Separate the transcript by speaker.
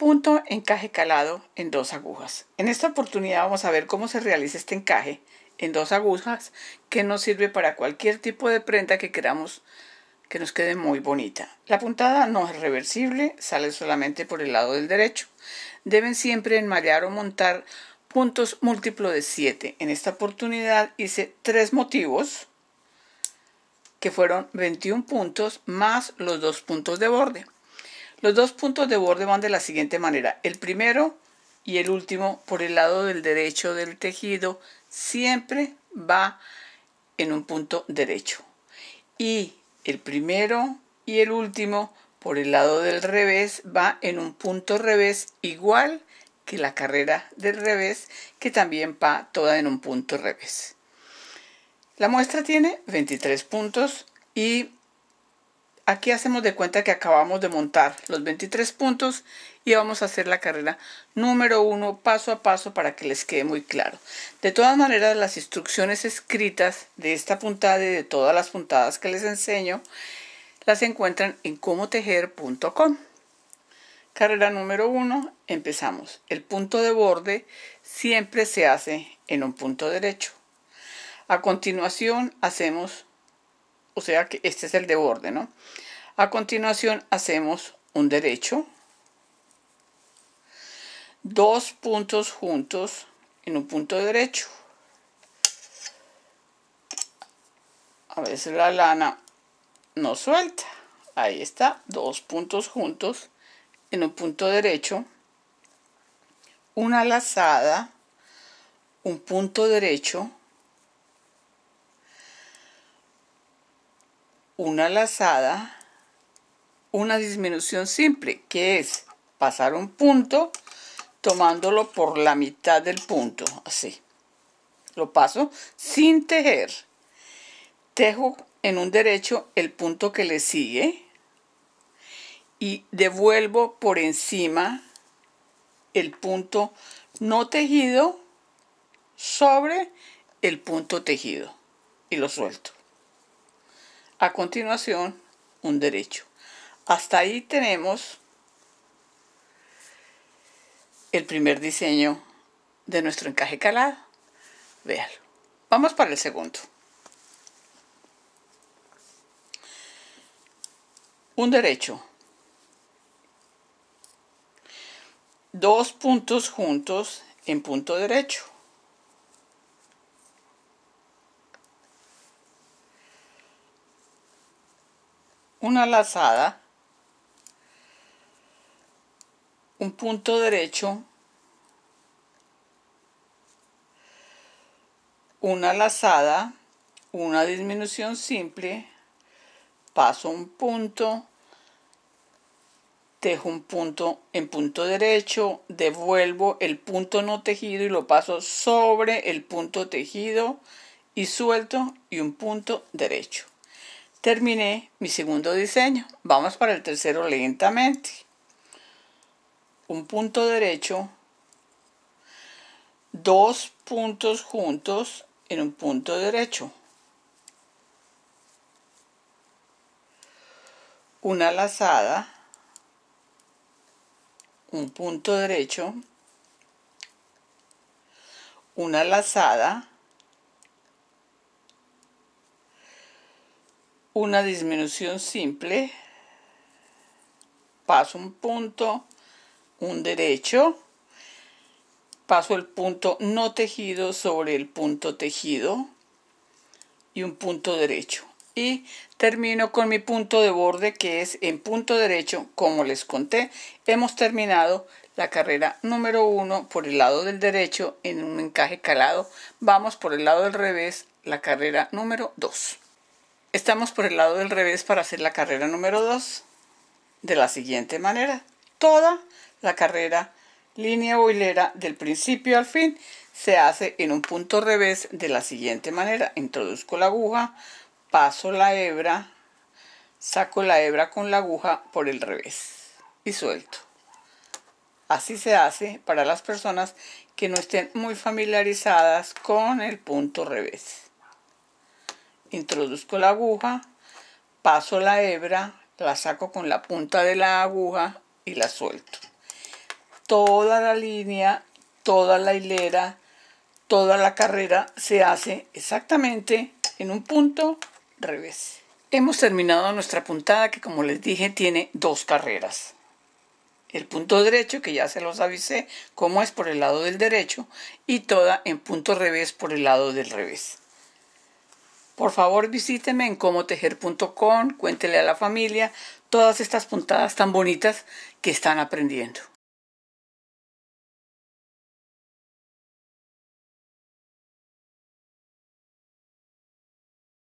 Speaker 1: Punto, encaje calado en dos agujas. En esta oportunidad vamos a ver cómo se realiza este encaje en dos agujas que nos sirve para cualquier tipo de prenda que queramos que nos quede muy bonita. La puntada no es reversible, sale solamente por el lado del derecho. Deben siempre enmallar o montar puntos múltiplo de 7. En esta oportunidad hice tres motivos que fueron 21 puntos más los dos puntos de borde. Los dos puntos de borde van de la siguiente manera. El primero y el último por el lado del derecho del tejido siempre va en un punto derecho. Y el primero y el último por el lado del revés va en un punto revés igual que la carrera del revés que también va toda en un punto revés. La muestra tiene 23 puntos y Aquí hacemos de cuenta que acabamos de montar los 23 puntos y vamos a hacer la carrera número 1 paso a paso para que les quede muy claro. De todas maneras, las instrucciones escritas de esta puntada y de todas las puntadas que les enseño las encuentran en comotejer.com. Carrera número 1, empezamos. El punto de borde siempre se hace en un punto derecho. A continuación hacemos o sea que este es el de borde, ¿no? A continuación hacemos un derecho, dos puntos juntos en un punto derecho. A veces la lana no suelta. Ahí está, dos puntos juntos en un punto derecho, una lazada, un punto derecho, una lazada, una disminución simple, que es pasar un punto tomándolo por la mitad del punto, así. Lo paso sin tejer. Tejo en un derecho el punto que le sigue y devuelvo por encima el punto no tejido sobre el punto tejido y lo suelto a continuación un derecho. Hasta ahí tenemos el primer diseño de nuestro encaje calado. Véalo. Vamos para el segundo. Un derecho. Dos puntos juntos en punto derecho. una lazada, un punto derecho, una lazada, una disminución simple, paso un punto, tejo un punto en punto derecho, devuelvo el punto no tejido y lo paso sobre el punto tejido y suelto y un punto derecho. Terminé mi segundo diseño. Vamos para el tercero lentamente. Un punto derecho, dos puntos juntos en un punto derecho. Una lazada, un punto derecho, una lazada, una disminución simple, paso un punto, un derecho, paso el punto no tejido sobre el punto tejido y un punto derecho. Y termino con mi punto de borde que es en punto derecho, como les conté, hemos terminado la carrera número 1 por el lado del derecho en un encaje calado. Vamos por el lado del revés, la carrera número 2. Estamos por el lado del revés para hacer la carrera número 2 de la siguiente manera. Toda la carrera línea o hilera del principio al fin se hace en un punto revés de la siguiente manera. Introduzco la aguja, paso la hebra, saco la hebra con la aguja por el revés y suelto. Así se hace para las personas que no estén muy familiarizadas con el punto revés introduzco la aguja, paso la hebra, la saco con la punta de la aguja y la suelto. Toda la línea, toda la hilera, toda la carrera se hace exactamente en un punto revés. Hemos terminado nuestra puntada que como les dije tiene dos carreras. El punto derecho que ya se los avisé cómo es por el lado del derecho y toda en punto revés por el lado del revés. Por favor, visíteme en comotejer.com, cuéntele a la familia todas estas puntadas tan bonitas que están aprendiendo.